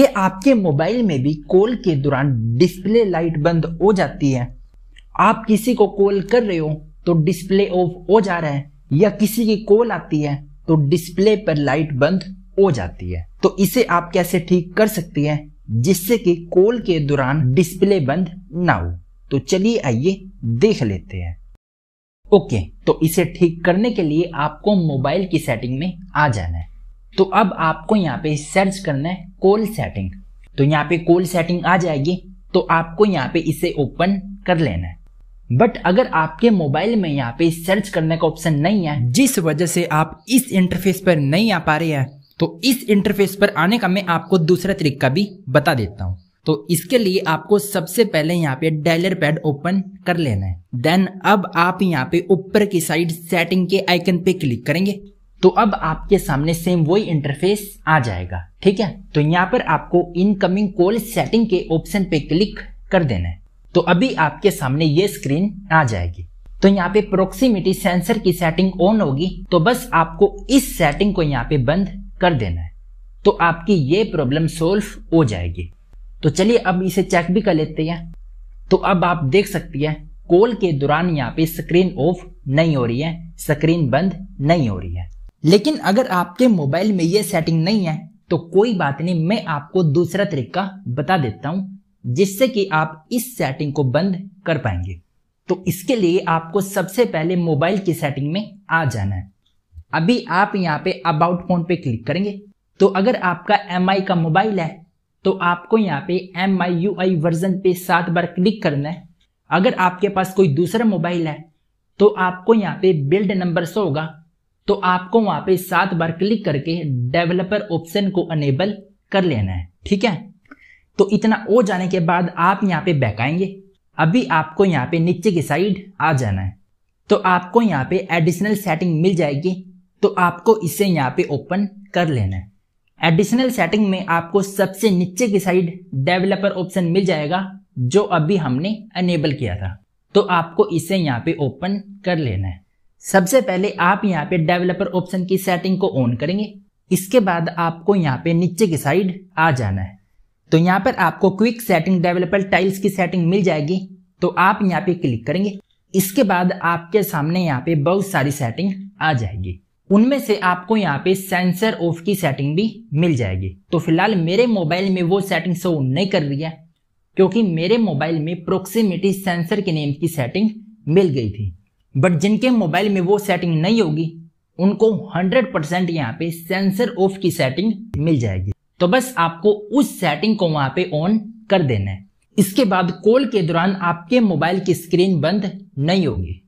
कि आपके मोबाइल में भी कॉल के दौरान डिस्प्ले लाइट बंद हो जाती है आप किसी को कॉल कर रहे हो तो डिस्प्ले ऑफ हो जा रहा है या किसी की कॉल आती है तो डिस्प्ले पर लाइट बंद हो जाती है तो इसे आप कैसे ठीक कर सकती हैं जिससे कि कॉल के दौरान डिस्प्ले बंद ना हो तो चलिए आइए देख लेते हैं ओके तो इसे ठीक करने के लिए आपको मोबाइल की सेटिंग में आ जाना है तो अब आपको यहाँ पे सर्च करना है कोल सेटिंग तो यहाँ पे कोल सेटिंग आ जाएगी तो आपको यहाँ पे इसे ओपन कर लेना है बट अगर आपके मोबाइल में यहाँ पे सर्च करने का ऑप्शन नहीं है जिस वजह से आप इस इंटरफेस पर नहीं आ पा रहे हैं तो इस इंटरफेस पर आने का मैं आपको दूसरा तरीका भी बता देता हूँ तो इसके लिए आपको सबसे पहले यहाँ पे डायलर पैड ओपन कर लेना है देन अब आप यहाँ पे ऊपर की साइड सेटिंग के आइकन पे क्लिक करेंगे तो अब आपके सामने सेम वही इंटरफेस आ जाएगा ठीक है तो यहाँ पर आपको इनकमिंग कॉल सेटिंग के ऑप्शन पे क्लिक कर देना है तो अभी आपके सामने ये स्क्रीन आ जाएगी तो यहाँ पे प्रोक्सीमिटी सेंसर की सेटिंग ऑन होगी तो बस आपको इस सेटिंग को यहाँ पे बंद कर देना है तो आपकी ये प्रॉब्लम सोल्व हो जाएगी तो चलिए अब इसे चेक भी कर लेते हैं तो अब आप देख सकती है कॉल के दौरान यहाँ पे स्क्रीन ऑफ नहीं हो रही है स्क्रीन बंद नहीं हो रही है लेकिन अगर आपके मोबाइल में ये सेटिंग नहीं है तो कोई बात नहीं मैं आपको दूसरा तरीका बता देता हूं जिससे कि आप इस सेटिंग को बंद कर पाएंगे तो इसके लिए आपको सबसे पहले मोबाइल की सेटिंग में आ जाना है अभी आप यहाँ पे अबाउट फोन पे क्लिक करेंगे तो अगर आपका एम का मोबाइल है तो आपको यहाँ पे M I U I version पे सात बार क्लिक करना है अगर आपके पास कोई दूसरा मोबाइल है तो आपको यहाँ पे बिल्ड नंबर सो होगा तो आपको वहां पे सात बार क्लिक करके डेवलपर ऑप्शन को अनेबल कर लेना है ठीक है तो इतना ओ जाने के बाद आप यहाँ पे बैक आएंगे अभी आपको यहाँ पे नीचे की साइड आ जाना है तो आपको यहाँ पे एडिशनल सेटिंग मिल जाएगी तो आपको इसे यहाँ पे ओपन कर लेना है एडिशनल सेटिंग में आपको सबसे नीचे की साइड डेवलपर ऑप्शन मिल जाएगा जो अभी हमने अनेबल किया था तो आपको इसे यहाँ पे ओपन कर लेना है सबसे पहले आप यहाँ पे डेवलपर ऑप्शन की सेटिंग को ऑन करेंगे इसके बाद आपको यहाँ पे नीचे की साइड आ जाना है तो यहाँ पर आपको क्विक सेटिंग डेवलपर टाइल्स की सेटिंग मिल जाएगी तो आप यहाँ पे क्लिक करेंगे इसके बाद आपके सामने यहाँ पे बहुत सारी सेटिंग आ जाएगी उनमें से आपको यहाँ पे सेंसर ऑफ की सेटिंग भी मिल जाएगी तो फिलहाल मेरे मोबाइल में वो सेटिंग शो नहीं कर रही है क्योंकि मेरे मोबाइल में प्रोक्सीमिटी सेंसर के नेम की सेटिंग मिल गई थी बट जिनके मोबाइल में वो सेटिंग नहीं होगी उनको 100% परसेंट यहाँ पे सेंसर ऑफ की सेटिंग मिल जाएगी तो बस आपको उस सेटिंग को वहां पे ऑन कर देना है इसके बाद कॉल के दौरान आपके मोबाइल की स्क्रीन बंद नहीं होगी